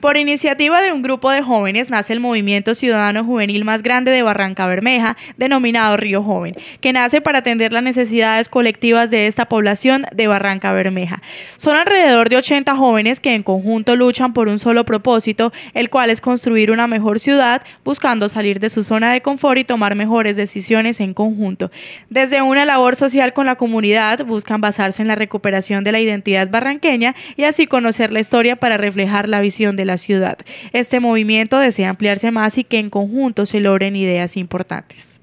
Por iniciativa de un grupo de jóvenes nace el movimiento ciudadano juvenil más grande de Barranca Bermeja, denominado Río Joven, que nace para atender las necesidades colectivas de esta población de Barranca Bermeja. Son alrededor de 80 jóvenes que en conjunto luchan por un solo propósito, el cual es construir una mejor ciudad, buscando salir de su zona de confort y tomar mejores decisiones en conjunto. Desde una labor social con la comunidad, buscan basarse en la recuperación de la identidad barranqueña y así conocer la historia para reflejar la visión de la ciudad. Este movimiento desea ampliarse más y que en conjunto se logren ideas importantes.